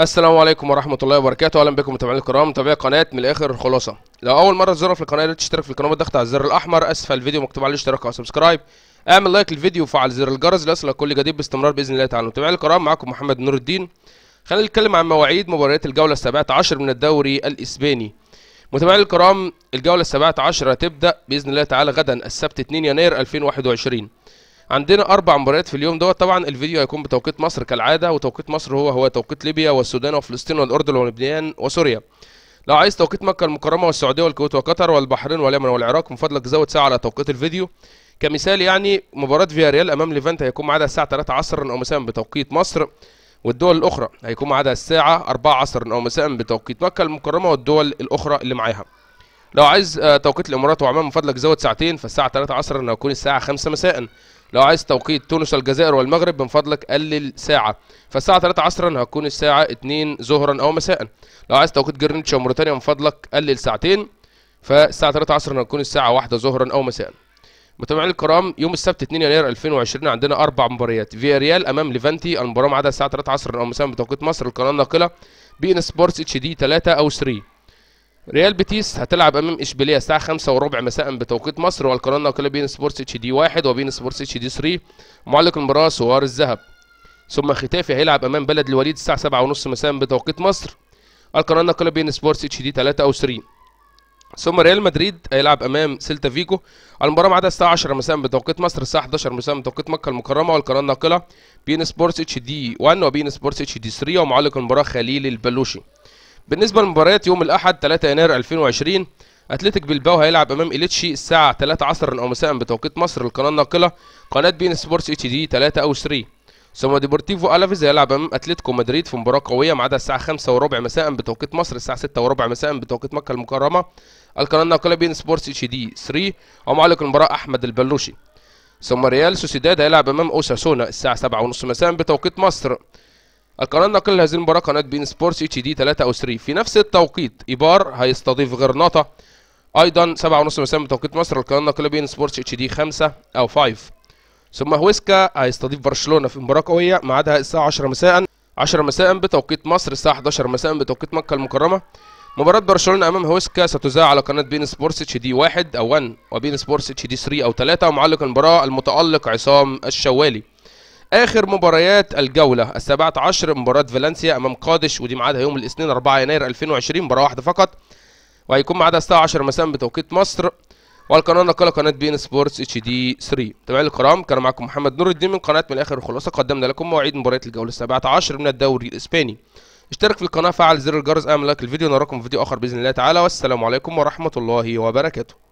السلام عليكم ورحمه الله وبركاته اهلا بكم متابعينا الكرام متابعي قناه من الاخر الخلاصه لو اول مره تزورنا في القناه لا تشترك في القناه بالضغط على الزر الاحمر اسفل الفيديو مكتوب عليه اشتراك او سبسكرايب اعمل لايك للفيديو وفعل زر الجرس ليصلك كل جديد باستمرار باذن الله تعالى متابعينا الكرام معكم محمد نور الدين خلينا نتكلم عن مواعيد مباريات الجوله السابعه عشر من الدوري الاسباني متابعينا الكرام الجوله السابعه عشر هتبدا باذن الله تعالى غدا السبت 2 يناير 2021 عندنا اربع مباريات في اليوم دوت طبعا الفيديو هيكون بتوقيت مصر كالعاده وتوقيت مصر هو هو توقيت ليبيا والسودان وفلسطين والاردن ولبنان وسوريا لو عايز توقيت مكه المكرمه والسعوديه والكويت وقطر والبحرين واليمن والعراق من فضلك زود ساعه على توقيت الفيديو كمثال يعني مباراه فياريال امام ليفانت هيكون معادها الساعه 3 عصرا او مساء بتوقيت مصر والدول الاخرى هيكون معادها الساعه 4 عصرا او مساء بتوقيت مكه المكرمه والدول الاخرى اللي معاها لو عايز آه، توقيت الامارات وعمان من فضلك زود ساعتين فالساعه 3 عصرا هيكون الساعه 5 مساء لو عايز توقيت تونس الجزائر والمغرب من فضلك قلل ساعة فالساعة 3 عصرا هتكون الساعة 2 ظهرا أو مساء لو عايز توقيت جرينتش وموريتانيا من فضلك قلل ساعتين فالساعة 3 عصرا هتكون الساعة 1 ظهرا أو مساء متابعينا الكرام يوم السبت 2 يناير 2020 عندنا اربع مباريات فيا ريال امام ليفانتي المباراه ميعادها الساعه 3 عصرا او مساء بتوقيت مصر القناه الناقله بي ان سبورتس اتش دي 3 او 3 ريال بيتيس هتلعب امام اشبيليه الساعه 5 وربع مساء بتوقيت مصر والقناه الناقله بين سبورتس اتش دي 1 وبين سبورتس اتش دي 3 معلق المباراه سوار الذهب ثم ختافي هيلعب امام بلد الوليد الساعه 7:30 مساء بتوقيت مصر القناه الناقله بين سبورتس اتش دي 3 او 3 ثم ريال مدريد هيلعب امام سيلتا فيجو المباراه معاده الساعه 10 مساء بتوقيت مصر الساعه 11 مساء بتوقيت مكه المكرمه والقناه الناقله بين سبورتس اتش دي 1 وبين سبورتس اتش دي 3 ومعلق المباراه خليل البلوشي بالنسبة لمباريات يوم الأحد 3 يناير 2020 أتلتيك بلباو هيلعب أمام إليتشي الساعة 3 عصرا أو مساء بتوقيت مصر القناة الناقلة قناة بي إن سبورتس اتش دي 3 أو 3 ثم ديبورتيفو ألافيز هيلعب أمام أتلتيكو مدريد في مباراة قوية معادها الساعة 5 وربع مساء بتوقيت مصر الساعة 6 وربع مساء بتوقيت مكة المكرمة القناة الناقلة بي إن سبورتس اتش دي 3 ومعلق المباراة أحمد البلوشي ثم ريال سوسيداد هيلعب أمام أوساسونا الساعة 7 ونص مساء بتوقيت مصر القناه الناقله لهذه المباراه قناه بين سبورتس اتش دي 3 او 3 في نفس التوقيت ايبار هيستضيف غرناطه ايضا 7:30 مساء بتوقيت مصر القناه الناقله بين سبورتس اتش دي 5 او 5 ثم هويسكا هيستضيف برشلونه في مباراه قويه ميعادها الساعه 10 مساء 10 مساء بتوقيت مصر الساعه 11 مساء بتوقيت مكه المكرمه مباراة برشلونة أمام هويسكا ستذاع على قناة بين سبورتس اتش دي 1 أو 1 وبين سبورتس اتش دي 3 أو 3 ومعلق المباراة المتألق عصام الشوالي اخر مباريات الجوله ال17 مباراه فالنسيا امام قادش ودي ميعادها يوم الاثنين 4 يناير 2020 مباراه واحده فقط وهيكون ميعادها الساعه 10 مساء بتوقيت مصر والقناه نقله قناه بين سبورتس اتش دي 3 متابعينا الكرام كان معكم محمد نور الدين من قناه من الاخر الخلاصه قدمنا لكم مواعيد مباريات الجوله ال17 من الدوري الاسباني اشترك في القناه فعل زر الجرس اعمل لايك للفيديو نراكم في فيديو اخر باذن الله تعالى والسلام عليكم ورحمه الله وبركاته